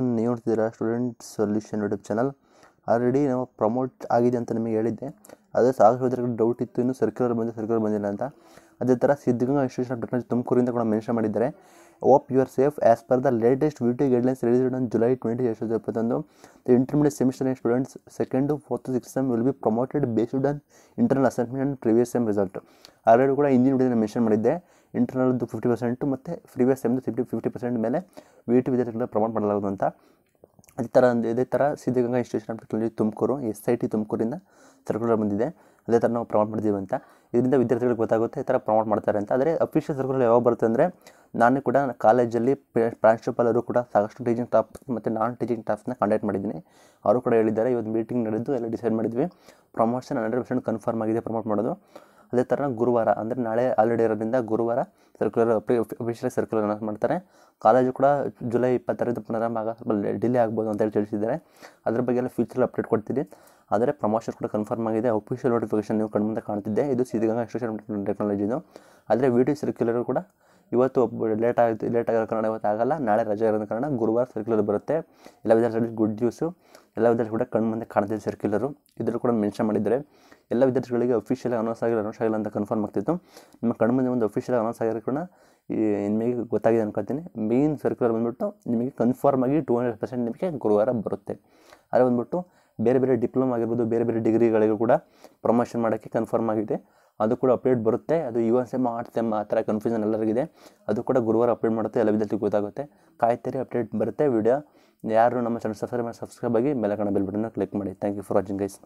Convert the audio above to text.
ಇವನ್ ನೀವು ನೋಡ್ತಿದ್ದೀರಾ student solution YouTube channel already ನಾವು ಪ್ರಮೋಟ್ ಆಗಿದೆ ಅಂತ ನಿಮಗೆ ಹೇಳಿದ್ದೆ ಅದೇ ಸಾಕಷ್ಟು ಡೌಟ್ ಇತ್ತು ಇನ್ನು ಸರ್ಕ್ಯುಲರ್ ಬಂದಿದೆ ಸರ್ಕ್ಯುಲರ್ ಬಂದಿಲ್ಲ ಅಂತ ಅದೇ ಥರ ಸಿದ್ಧಗಂಗಾ ಇನ್ಸ್ಟಿಟ್ಯೂಷನ್ ಆಫ್ ಟೆಕ್ನಾಲಜಿ ತುಮಕೂರಿಂದ ಕೂಡ ಮೆನ್ಷನ್ ಮಾಡಿದ್ದಾರೆ hope you safe as per the latest VTU guidelines released on July twenty ಎರಡು ಸಾವಿರದ ಇಪ್ಪತ್ತೊಂದು the intermediate semester students second fourth six sem will be promoted based on internal assessment and previous sem result already ಕೂಡ ಹಿಂದಿನ ವಿಡಿಯೋನ mention ಮಾಡಿದ್ದೆ ಇಂಟರ್ನಲ್ದು fifty percent ಮತ್ತು previous ಟೈಮ್ದು ಫಿಫ್ಟಿ ಫಿಫ್ಟಿ ಪರ್ಸೆಂಟ್ ಮೇಲೆ ವಿ ಟಿ ವಿದ್ಯಾರ್ಥಿಗಳನ್ನು ಪ್ರಮೋಟ್ ಮಾಡಲಾಗುವುದು ಅಂತ ಅದೇ ಥರ ಇದೇ ಥರ Siddaganga Institution of Technology Tumakuru S I T ತುಮಕೂರಿಂದ ಸರ್ಕುಲರ್ ಬಂದಿದೆ ಅದೇ ಥರ ನಾವು ಪ್ರಮೋಟ್ ಮಾಡಿದ್ದೀವಿ ಅಂತ ಇದರಿಂದ ವಿದ್ಯಾರ್ಥಿಗಳಿಗೆ ಗೊತ್ತಾಗುತ್ತೆ ಈ ಥರ ಪ್ರಮೋಟ್ ಮಾಡ್ತಾರೆ ಅಂತ ಆದರೆ ಅಫಿಷಿಯಲ್ ಸರ್ಕುಲರ್ ಯಾವಾಗ ಬರುತ್ತೆ ಅಂದರೆ ನಾನು ಕೂಡ ಕಾಲೇಜಲ್ಲಿ ಪ್ರಾಂಶುಪಾಲರು ಕೂಡ ಸಾಕಷ್ಟು ಟೀಚಿಂಗ್ ಸ್ಟಾಫ್ ಮತ್ತು ನಾನ್ ಟೀಚಿಂಗ್ ಸ್ಟಾಫ್ನ ಕಾಂಟ್ಯಾಕ್ಟ್ ಮಾಡಿದ್ದೀನಿ ಅವರು ಕೂಡ ಹೇಳಿದ್ದಾರೆ ಇವತ್ತು ಮೀಟಿಂಗ್ ನಡೆದು ಎಲ್ಲ ಡಿಸೈಡ್ ಮಾಡಿದ್ವಿ ಪ್ರಮೋಷನ್ ಹಂಡ್ರೆಡ್ ಪರ್ಸೆಂಟ್ ಕನ್ಫರ್ಮ್ ಆಗಿದೆ ಪ್ರಮೋಟ್ ಮಾಡೋದು ಅದೇ ಥರ ಗುರುವಾರ ಅಂದರೆ ನಾಳೆ ಆಲ್ರೆಡಿ ಇರೋದ್ರಿಂದ ಗುರುವಾರ ಸರ್ಕ್ಯುಲರ್ ಅಫಿಷಿಯಲ್ ಸರ್ಕ್ಯುಲರ್ ಅನೌನ್ಸ್ ಮಾಡ್ತಾರೆ ಕಾಲೇಜು ಕೂಡ ಜುಲೈ ಇಪ್ಪತ್ತರಿಂದ ಪುನರಾರಂಭ ಆಗ ಡಿಲೇ ಆಗ್ಬೋದು ಅಂತೇಳಿ ತಿಳಿಸಿದ್ದಾರೆ ಅದ್ರ ಬಗ್ಗೆ ಎಲ್ಲ ಫ್ಯೂಚರ್ ಅಪ್ಡೇಟ್ ಕೊಡ್ತೀನಿ ಆದರೆ ಪ್ರಮೋಷನ್ ಕೂಡ ಕನ್ಫರ್ಮ್ ಆಗಿದೆ ಅಫಿಷಿಯಲ್ ನೋಟಿಫಿಕೇಶನ್ ನೀವು ಕಣ್ಮುಂದೆ ಕಾಣ್ತಿದ್ದೆ ಇದು ಸಿದ್ಧಗಂಗಾ ಇನ್ಸ್ಟ್ರೂಷನ್ ಟೆಕ್ನಾಲಜಿದು ಆದರೆ ವಿಡಿಯೋ ಸರ್ಕ್ಯುಲರ್ ಕೂಡ ಇವತ್ತು ಲೇಟ್ ಆಗಿ ಲೇಟ್ ಆಗಿರೋ ಕಾರಣ ಇವತ್ತು ಆಗಲ್ಲ ನಾಳೆ ರಜೆ ಇರೋದ ಕಾರಣ ಗುರುವಾರ ಸರ್ಕ್ಯುಲರ್ ಬರುತ್ತೆ ಎಲ್ಲ ವಿದ್ಯಾರ್ಥಿಗಳಿಗೆ ಗುಡ್ ನ್ಯೂಸು ಎಲ್ಲ ವಿದ್ಯಾರ್ಥಿ ಕೂಡ ಕಣ್ಣು ಮುಂದೆ ಕಾಣದೇ ಸರ್ಕ್ಯುಲರು ಇದ್ರೂ ಕೂಡ ಮೆನ್ಷನ್ ಮಾಡಿದ್ದಾರೆ ಎಲ್ಲ ವಿದ್ಯಾರ್ಥಿಗಳಿಗೆ ಅಫಿಷಿಯಲ್ ಅನೌನ್ಸ್ ಆಗಿಲ್ಲ ಅನೌನ್ಸ್ ಆಗಿಲ್ಲ ಅಂತ ಕನ್ಫರ್ಮ್ ಆಗ್ತಿತ್ತು ನಿಮ್ಮ ಕಣ್ಣು ಮುಂದೆ ಒಂದು ಅಫಿಷಿಯಲ್ ಅನೌನ್ಸ್ ಆಗಿರೋ ಕೂಡ ನಿಮಗೆ ಗೊತ್ತಾಗಿದೆ ಅನ್ಕೋತೀನಿ ಮೇನ್ ಸರ್ಕ್ಯುಲರ್ ಬಂದುಬಿಟ್ಟು ನಿಮಗೆ ಕನ್ಫರ್ಮ್ ಆಗಿ ಟೂ ಹಂಡ್ರೆಡ್ ಪರ್ಸೆಂಟ್ ನಿಮಗೆ ಗುರುವಾರ ಬರುತ್ತೆ ಆದರೆ ಬಂದುಬಿಟ್ಟು ಬೇರೆ ಬೇರೆ ಡಿಪ್ಲೊಮಾ ಆಗಿರ್ಬೋದು ಬೇರೆ ಬೇರೆ ಡಿಗ್ರಿಗಳಿಗೂ ಕೂಡ ಪ್ರಮೋಷನ್ ಮಾಡೋಕ್ಕೆ ಕನ್ಫರ್ಮ್ ಆಗಿದೆ ಅದು ಕೂಡ ಅಪ್ಡೇಟ್ ಬರುತ್ತೆ ಅದು U S M odd sem ಆ ಥರ ಕನ್ಫ್ಯೂಷನ್ ಎಲ್ಲರಿಗಿದೆ ಅದು ಕೂಡ ಗುರುವಾರ ಅಪ್ಡೇಟ್ ಮಾಡುತ್ತೆ ಎಲ್ಲ ವಿದ್ಯಾರ್ಥಿ ಗೊತ್ತಾಗುತ್ತೆ ಕಾಯ್ತೀರಿ ಅಪ್ಡೇಟ್ ಬರುತ್ತೆ ವಿಡಿಯೋ ಯಾರು ನಮ್ಮ ಚಾನಲ್ ಸಬ್ಸ್ಕ್ರೈಬ್ ಸಬ್ಸ್ಕ್ರೈಬ್ ಆಗಿ ಮೇಲೆ ಕಾಣ ಬೆಲ್ ಕ್ಲಿಕ್ ಮಾಡಿ thank you for watching guys